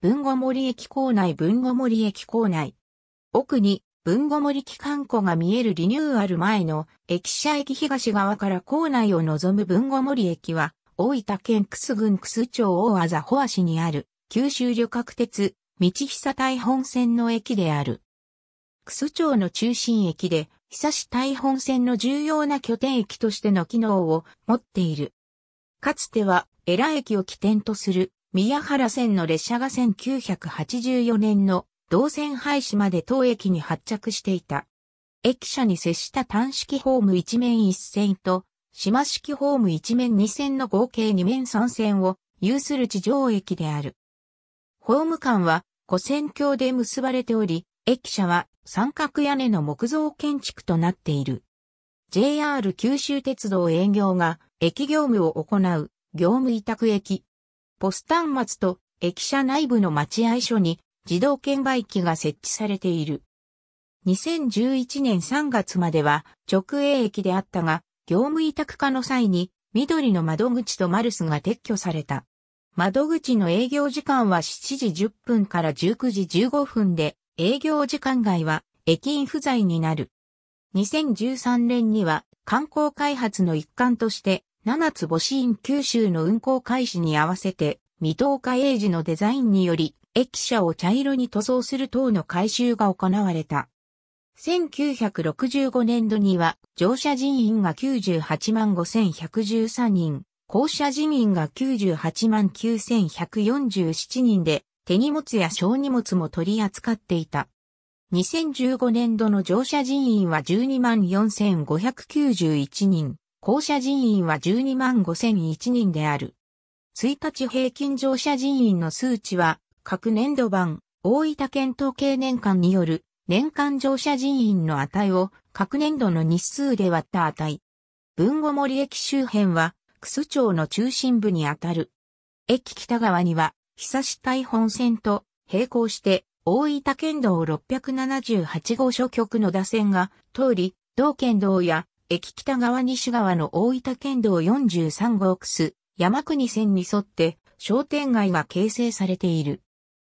文後森駅構内文後森駅構内。奥に、文後森機関庫が見えるリニューアル前の駅舎駅東側から構内を望む文後森駅は、大分県楠郡楠町大字保足にある九州旅客鉄道久大本線の駅である。楠町の中心駅で久し大本線の重要な拠点駅としての機能を持っている。かつては、エラ駅を起点とする宮原線の列車が1984年の動線廃止まで当駅に発着していた。駅舎に接した単式ホーム一面一線と、島式ホーム一面二線の合計二面三線を有する地上駅である。ホーム間は古線橋で結ばれており、駅舎は三角屋根の木造建築となっている。JR 九州鉄道営業が駅業務を行う業務委託駅ポスター末と駅舎内部の待合所に自動券売機が設置されている。2011年3月までは直営駅であったが、業務委託化の際に緑の窓口とマルスが撤去された。窓口の営業時間は7時10分から19時15分で、営業時間外は駅員不在になる。2013年には観光開発の一環として七つ星院九州の運行開始に合わせて、未踏化英字のデザインにより、駅舎を茶色に塗装する等の改修が行われた。1965年度には、乗車人員が98万5113人、降車人員が98万9147人で、手荷物や小荷物も取り扱っていた。2015年度の乗車人員は12万4591人、降車人員は12万5001人である。1日平均乗車人員の数値は、各年度版、大分県統計年間による、年間乗車人員の値を、各年度の日数で割った値。文後森駅周辺は、楠町の中心部にあたる。駅北側には、久し台本線と並行して、大分県道678号所局の打線が通り、同県道や駅北側西側の大分県道43号ス、山国線に沿って商店街が形成されている。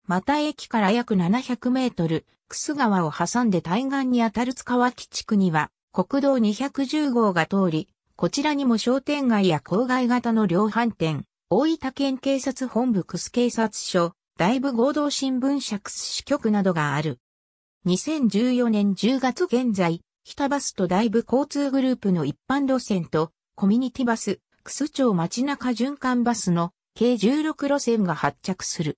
また駅から約700メートル、ス川を挟んで対岸にあたる塚脇地区には国道210号が通り、こちらにも商店街や郊外型の量販店、大分県警察本部ス警察署、大部合同新聞社ス支局などがある。2014年10月現在、北バスと大部交通グループの一般路線と、コミュニティバス、楠町町中循環バスの計16路線が発着する。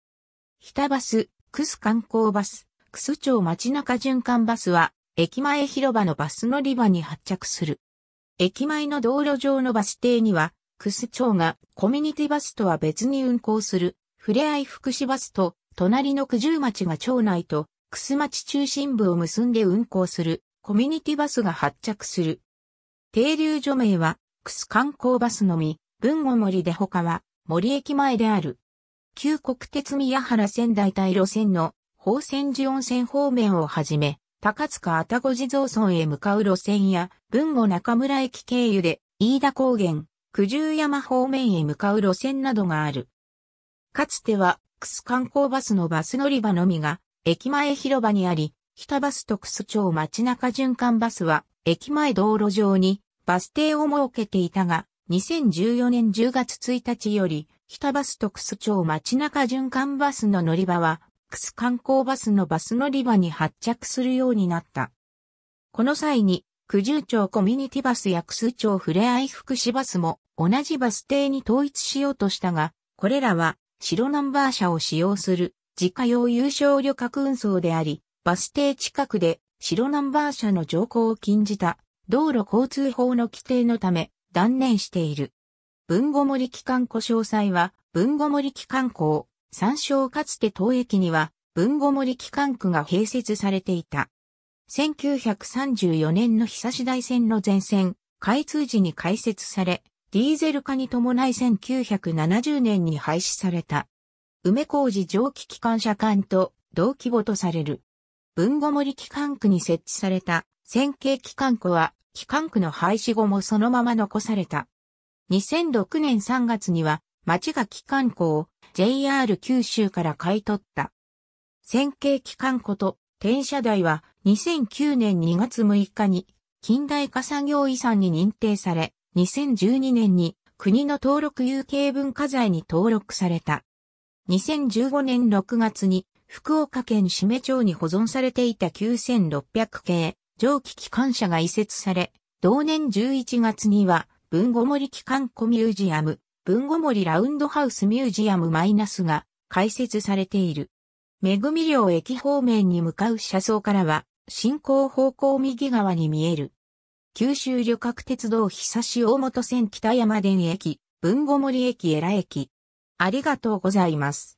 北バス、楠観光バス、楠町町中循環バスは、駅前広場のバス乗り場に発着する。駅前の道路上のバス停には、楠町がコミュニティバスとは別に運行する、ふれあい福祉バスと、隣の九十町が町内と、楠町中心部を結んで運行するコミュニティバスが発着する。停留所名は、クス観光バスのみ、文後森で他は、森駅前である。旧国鉄宮原仙台対路線の、宝泉寺温泉方面をはじめ、高塚愛宕地蔵村へ向かう路線や、文後中村駅経由で、飯田高原、九十山方面へ向かう路線などがある。かつては、クス観光バスのバス乗り場のみが、駅前広場にあり、北バス特須町街中循環バスは、駅前道路上にバス停を設けていたが、2014年10月1日より、北バス特須町街中循環バスの乗り場は、クス観光バスのバス乗り場に発着するようになった。この際に、九十町コミュニティバスやクス町ふれあい福祉バスも同じバス停に統一しようとしたが、これらは白ナンバー車を使用する自家用有償旅客運送であり、バス停近くで白ナンバー車の乗降を禁じた道路交通法の規定のため断念している。文後森機関庫詳細は文後森機関庫を参照かつて東駅には文後森機関区が併設されていた。1934年の久し台線の全線、開通時に開設され、ディーゼル化に伴い1970年に廃止された。梅小路蒸気機関車間と同規模とされる。文後森機関区に設置された線形機関区は、機関区の廃止後もそのまま残された。2006年3月には、町が機関庫を JR 九州から買い取った。線形機関庫と転車台は2009年2月6日に近代化産業遺産に認定され、2012年に国の登録有形文化財に登録された。2015年6月に福岡県志免町に保存されていた9600系蒸気機関車が移設され、同年11月には文後森機関庫ミュージアム、文後森ラウンドハウスミュージアムマイナスが開設されている。めぐみ寮駅方面に向かう車窓からは、進行方向右側に見える。九州旅客鉄道久し大本線北山田駅、文後森駅エラ駅。ありがとうございます。